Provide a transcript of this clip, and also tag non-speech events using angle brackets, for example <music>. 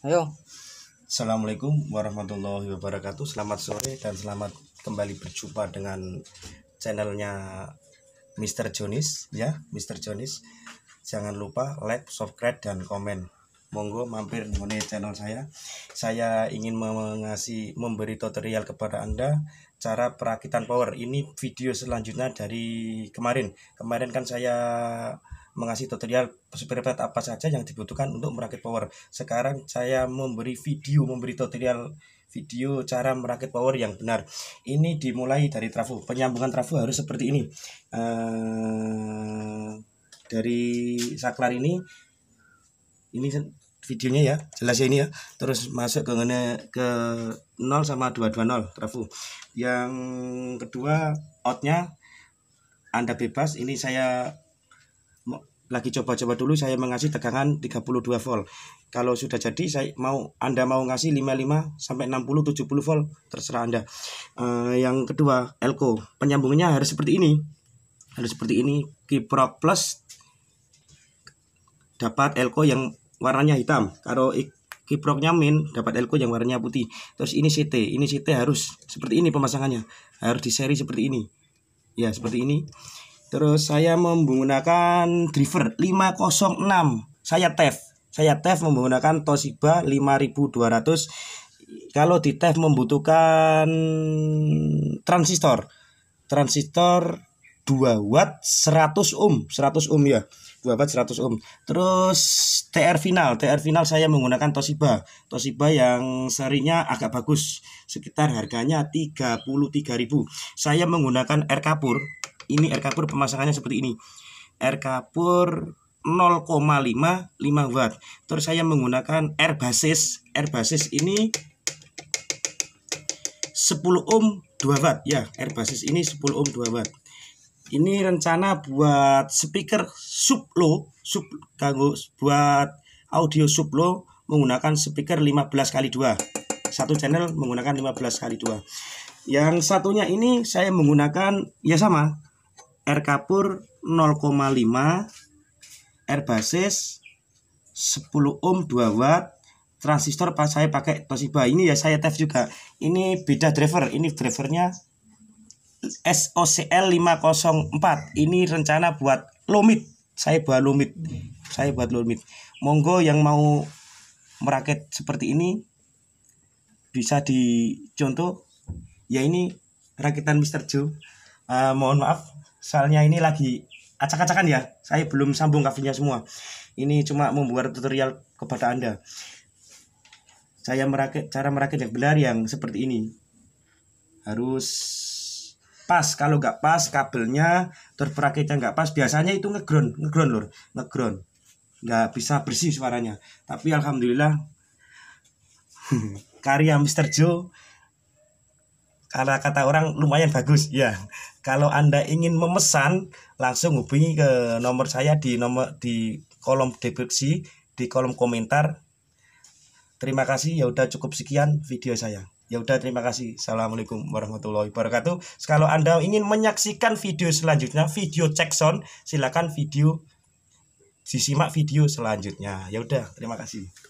Ayo. Assalamualaikum warahmatullahi wabarakatuh. Selamat sore dan selamat kembali berjumpa dengan channelnya Mr. Jonis ya, Mr. Jonis. Jangan lupa like, subscribe dan komen. Monggo mampir di channel saya. Saya ingin mengasih memberi tutorial kepada Anda cara perakitan power. Ini video selanjutnya dari kemarin. Kemarin kan saya mengasih tutorial spare part apa saja yang dibutuhkan untuk merakit power. Sekarang saya memberi video, memberi tutorial video cara merakit power yang benar. Ini dimulai dari trafo. Penyambungan trafo harus seperti ini. Uh, dari saklar ini, ini videonya ya, jelas ya ini ya. Terus masuk ke ke 0 sama 220 trafo. Yang kedua outnya Anda bebas. Ini saya lagi coba-coba dulu saya mengasih tegangan 32 volt. Kalau sudah jadi saya mau Anda mau ngasih 55 sampai 60 70 volt terserah Anda. Uh, yang kedua, elko. Penyambungnya harus seperti ini. Harus seperti ini. Kiprok plus dapat elko yang warnanya hitam. Kalau kiproknya min dapat elko yang warnanya putih. Terus ini CT, ini CT harus seperti ini pemasangannya. Harus di seri seperti ini. Ya, seperti ini. Terus saya menggunakan driver 506. Saya TEF. Saya TEF menggunakan Toshiba 5200. Kalau di TEF membutuhkan transistor. Transistor 2 watt 100 ohm, 100 ohm ya. 2 watt 100 ohm. Terus TR final, TR final saya menggunakan Toshiba. Toshiba yang serinya agak bagus, sekitar harganya 33.000. Saya menggunakan RK Kapur ini air kapur pemasangannya seperti ini air kapur 0,55 watt terus saya menggunakan air basis air basis ini 10 ohm 2 watt ya air basis ini 10 ohm 2 watt ini rencana buat speaker sub low sub kanggo buat audio sub low menggunakan speaker 15 kali 2 satu channel menggunakan 15 kali 2 yang satunya ini saya menggunakan ya sama R kapur 0,5 R basis 10 ohm 2 watt transistor pas saya pakai Toshiba ini ya saya tes juga ini beda driver ini drivernya SOCL 504 ini rencana buat lumit saya buat lumit saya buat lumit monggo yang mau merakit seperti ini bisa dicontoh ya ini rakitan Mr. Joe uh, mohon maaf soalnya ini lagi acak-acakan ya saya belum sambung kafinya semua ini cuma membuat tutorial kepada anda saya merakit cara merakit yang benar yang seperti ini harus pas kalau nggak pas kabelnya terperakitnya nggak pas biasanya itu ngeground ngeground lor ngeground nggak bisa bersih suaranya tapi alhamdulillah <laughs> karya Mr. Joe karena kata orang lumayan bagus ya kalau anda ingin memesan langsung hubungi ke nomor saya di nomor di kolom deskripsi di kolom komentar terima kasih ya udah cukup sekian video saya ya udah terima kasih assalamualaikum warahmatullahi wabarakatuh kalau anda ingin menyaksikan video selanjutnya video cek sound silakan video disimak video selanjutnya ya udah terima kasih